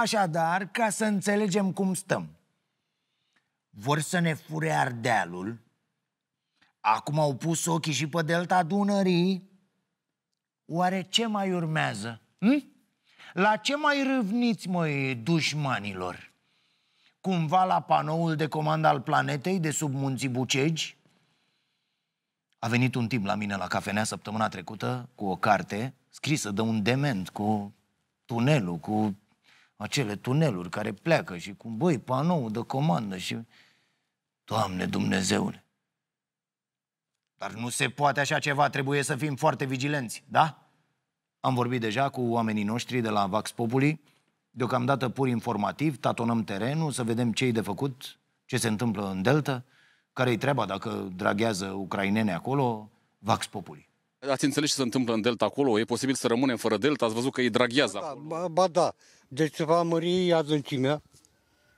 Așadar, ca să înțelegem cum stăm, vor să ne fure Ardealul, acum au pus ochii și pe delta Dunării, oare ce mai urmează? Hm? La ce mai râvniți, măi, dușmanilor? Cumva la panoul de comand al planetei de sub munții Bucegi? A venit un timp la mine la cafenea săptămâna trecută cu o carte scrisă de un dement cu tunelul, cu acele tuneluri care pleacă și cum, băi, panoul de comandă și... Doamne Dumnezeule! Dar nu se poate așa ceva, trebuie să fim foarte vigilenți, da? Am vorbit deja cu oamenii noștri de la Vax Populi, deocamdată pur informativ, tatonăm terenul, să vedem ce i de făcut, ce se întâmplă în Delta, care-i treaba dacă draghează ucrainene acolo, Vax Populi. Ați înțeles ce se întâmplă în Delta acolo? E posibil să rămânem fără Delta? Ați văzut că îi draghează acolo. Ba, ba da, deci se va mări adâncimea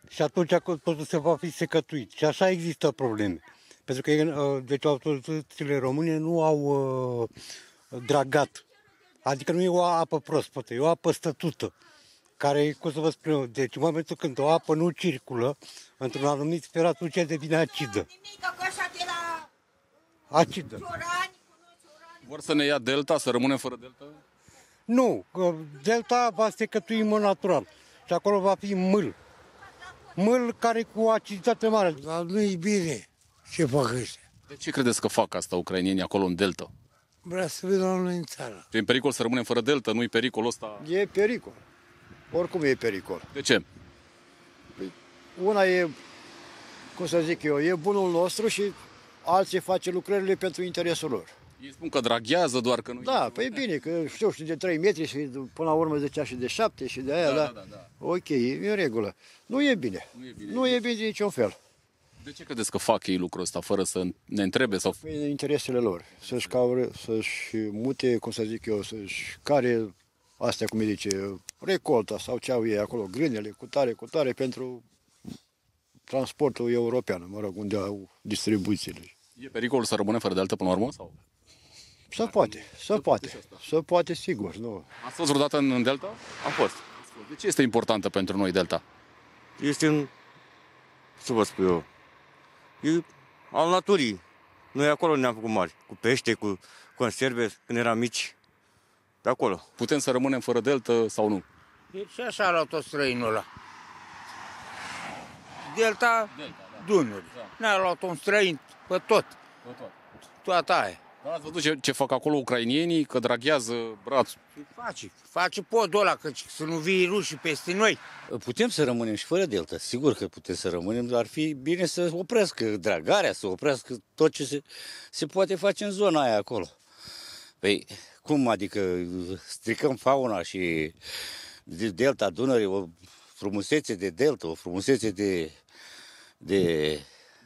și atunci totul se va fi secătuit. Și așa există probleme. Pentru că uh, deci, autoritățile române nu au uh, dragat. Adică nu e o apă proaspătă, e o apă stătută. Care, cum să vă spun eu, deci în momentul când o apă nu circulă într-un anumit fel, atunci devine acidă. Acidă. Vor să ne ia delta, să rămânem fără delta? Nu, delta va secătui în natural și acolo va fi mâl. Mâl care cu aciditate mare. Dar nu-i bine ce fac ăștia. De ce credeți că fac asta ucrainienii acolo în delta? Vrea să vină la noi în țară. E în pericol să rămânem fără delta, nu e pericol ăsta? E pericol. Oricum e pericol. De ce? Păi una e, cum să zic eu, e bunul nostru și alții face lucrările pentru interesul lor. Ei spun că draghează doar că nu Da, păi bine, că știu și de 3 metri și până la urmă zicea și de 7 și de aia, da, da, da, da. da. ok, e în regulă. Nu e bine. Nu e bine, nu e bine niciun fel. De ce credeți că fac ei lucrul ăsta fără să ne întrebe? Sau... Păi interesele lor, să-și, caure, să-și mute, cum să zic eu, să-și care astea, cum îi zice, recolta sau ce au ei acolo, grânele, cu tare, cu tare, pentru transportul european, mă rog, unde au distribuțiile. E pericol să rămână fără de altă până la urmă? Sau? Să poate, să poate, să poate sigur. Nu. Ați fost vreodată în, în Delta? Am fost. De ce este importantă pentru noi Delta? Este în, să vă spun eu, e al naturii. Noi acolo ne-am făcut mari, cu pește, cu conserve, când eram mici, De acolo. Putem să rămânem fără Delta sau nu? Ce deci așa l-a tot străinul ăla. Delta, Delta da. Dunării. Da. Ne-a luat un străin pe tot. Pe tot. Toată aia. Dar ați văzut ce, ce fac acolo ucrainienii, că draghează brațul? Ce păi face? Face podul ăla, că să nu vii rușii peste noi. Putem să rămânem și fără delta, sigur că putem să rămânem, dar ar fi bine să oprească dragarea, să oprească tot ce se, se poate face în zona aia acolo. Păi, cum adică stricăm fauna și delta Dunării, o frumusețe de delta, o frumusețe de, de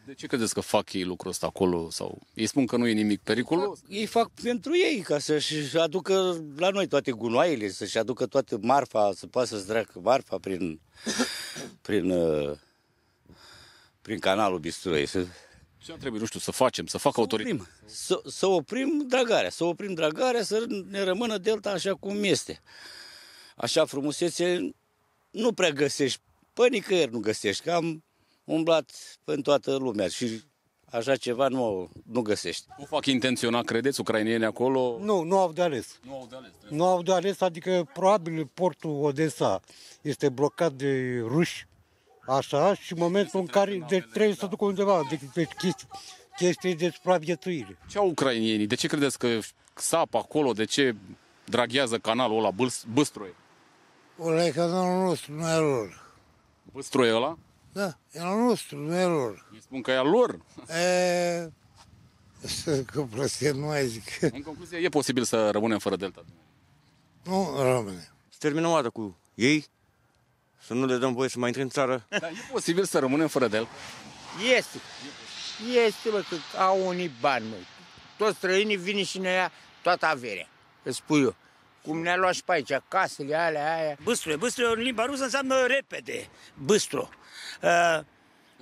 de ce credeți că fac ei lucrul ăsta acolo? sau Ei spun că nu e nimic periculos? Ei fac pentru ei, ca să-și aducă la noi toate gunoaiele, să-și aducă toată marfa, să poată să-ți dreacă marfa prin, prin, prin canalul Bistroi. Să... Ce trebuie, nu știu, să facem, să facă autorități. Să, să oprim dragarea, să oprim dragarea, să ne rămână delta așa cum este. Așa frumusețe nu prea găsești, pe păi nicăieri nu găsești, cam umblat în toată lumea și așa ceva nu, nu găsești. Nu fac intenționat, credeți, ucrainienii acolo? Nu, nu au de ales. Nu au de ales, nu au de ales adică probabil portul Odessa este blocat de ruși, așa, și în deci momentul în care de, deci trebuie, trebuie să ducă undeva, de, deci de chestii, chestii de supraviețuire. Ce au ucrainienii? De ce credeți că sap acolo? De ce draghează canalul ăla, Băstroie? Ăla e canalul nostru, nu e lor. Băstroie ăla? Da, e al nostru, nu e al lor. Îi spun că e al lor? E... Că prostie nu mai zic. În concluzie, e posibil să rămânem fără delta? Nu rămâne. Să terminăm o dată cu ei, să nu le dăm voie să mai intre în țară. Dar e posibil să rămânem fără delta? Este. Este, bă, că au unii bani, mă. Toți străinii vin și ne ia toată averea. Îți spui eu. Cum ne-a luat și pe aici, casele alea, aia. Băstre, băstre în limba rusă înseamnă repede, băstru. Uh,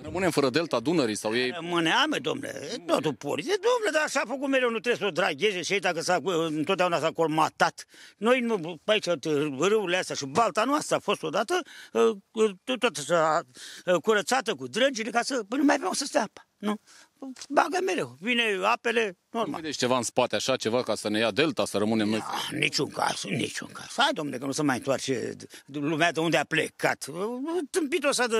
Rămânem fără delta Dunării sau ei... Rămâneam, domnule, totul pori. Domnule, dar așa a făcut mereu, nu trebuie să o dragheze și ei dacă s-a, întotdeauna s-a colmatat. Noi nu, pe aici, râurile astea și balta noastră a fost odată uh, tot uh, curățată cu drăgile ca să păi nu mai vreau să stea apa nu? Bagă mereu. Vine apele, normal. Nu vedeți ceva în spate așa, ceva ca să ne ia delta, să rămânem noi? Da, niciun caz, niciun caz. Hai, domne, că nu se mai întoarce lumea de unde a plecat. Tâmpitul ăsta de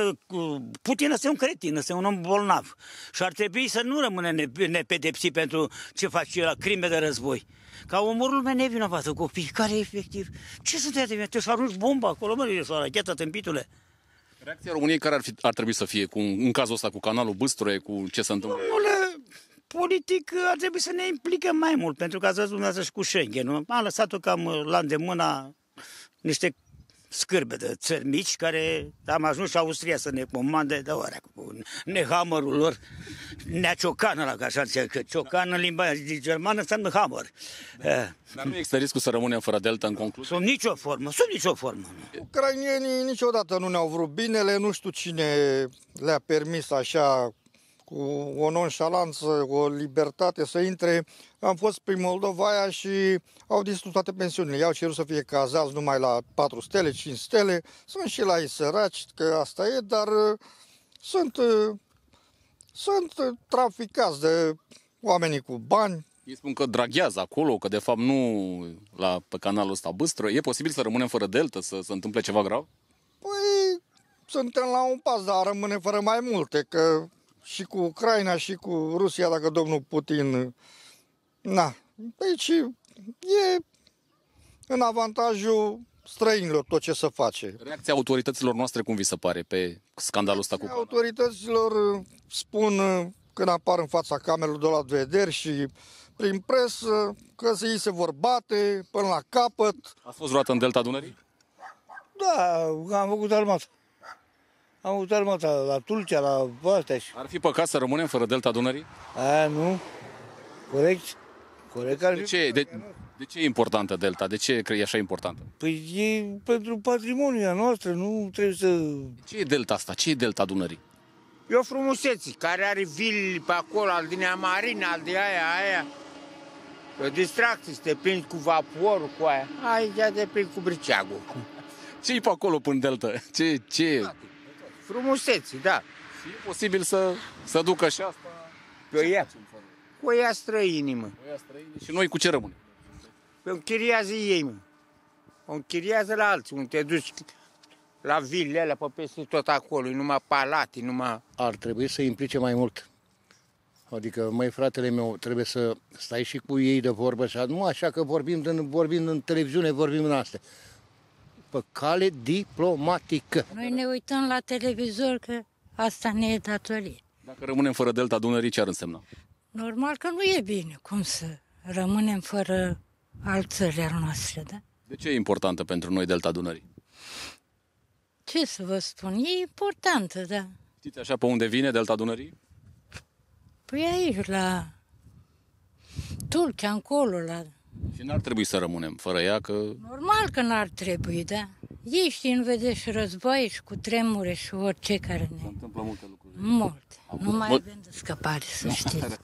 Putin este un cretin, este un om bolnav. Și ar trebui să nu rămâne nepedepsit pentru ce face la crime de război. Ca omorul lumea nevinovată, copii, care efectiv... Ce sunt te de mine? Te să arunci bomba acolo, mă, a rachetă, tâmpitule. Reacția României care ar, fi, ar trebui să fie cu, în cazul ăsta cu canalul Băstroie, cu ce se întâmplă? Domnule, politic uh, ar trebui să ne implicăm mai mult, pentru că ați văzut dumneavoastră și cu Schengen. Am lăsat-o cam uh, la îndemâna niște scârbe de țări mici care am ajuns și Austria să ne comande de oare cu nehamărul lor, ciocană la așa că ciocană în limba germană înseamnă hamăr. Da. Eh. Dar nu există riscul să rămânem fără delta în concluzie? Sunt nicio formă, sunt nicio formă. Ucrainienii niciodată nu ne-au vrut binele, nu știu cine le-a permis așa cu o nonșalanță, o libertate să intre. Am fost prin Moldova aia și au distrus toate pensiunile. I-au cerut să fie cazați numai la 4 stele, 5 stele. Sunt și la ei săraci, că asta e, dar uh, sunt, uh, sunt uh, traficați de oamenii cu bani. Ei spun că draghează acolo, că de fapt nu la, pe canalul ăsta Băstră. E posibil să rămânem fără delta, să se întâmple ceva grav? Păi, suntem la un pas, dar rămâne fără mai multe, că și cu Ucraina și cu Rusia, dacă domnul Putin... Na, deci e în avantajul străinilor tot ce să face. Reacția autorităților noastre cum vi se pare pe scandalul ăsta cu Autorităților uh, spun uh, când apar în fața camerelor de la vederi și prin presă că ei se vor bate până la capăt. Ați fost vreodată în Delta Dunării? Da, am făcut armată. Am uitat, mă, la Tulcea, la astea și... Ar fi păcat să rămânem fără Delta Dunării? A, nu. Corect. Corect ar de fi ce, de, de ce e importantă Delta? De ce e așa importantă? Păi e pentru patrimoniul noastră, nu trebuie să... Ce e Delta asta? Ce e Delta Dunării? E o frumusețe care are vili pe acolo, al din Amarina, al de aia, aia. O distracție, te prinzi cu vaporul, cu aia. Aici te prinzi cu briceagul. ce i pe acolo până Delta? Ce, ce e? Frumuseții, da. Și e posibil să, să ducă și asta... Pe ce ea. Cu ea străinii, mă. Cu ea străinii. Și noi cu ce rămâne? Pe închiriază ei, mă. O închiriază la alții, unde te duci la vile alea pe peste tot acolo, numai palate, numai... Ar trebui să implice mai mult. Adică, mai fratele meu, trebuie să stai și cu ei de vorbă, așa. nu așa că vorbim din, vorbim în televiziune, vorbim în astea pe cale diplomatică. Noi ne uităm la televizor că asta ne e datorie. Dacă rămânem fără delta Dunării, ce ar însemna? Normal că nu e bine. Cum să rămânem fără al țării noastre, da? De ce e importantă pentru noi delta Dunării? Ce să vă spun, e importantă, da. Știți așa pe unde vine delta Dunării? Păi aici, la Turcia, încolo, la și deci n-ar trebui să rămânem fără ea, că... Normal că n-ar trebui, da. Ei știu, vede și război și cu tremure și orice care ne... Se întâmplă multe lucruri. Mult. nu mai avem de scăpare, să știți.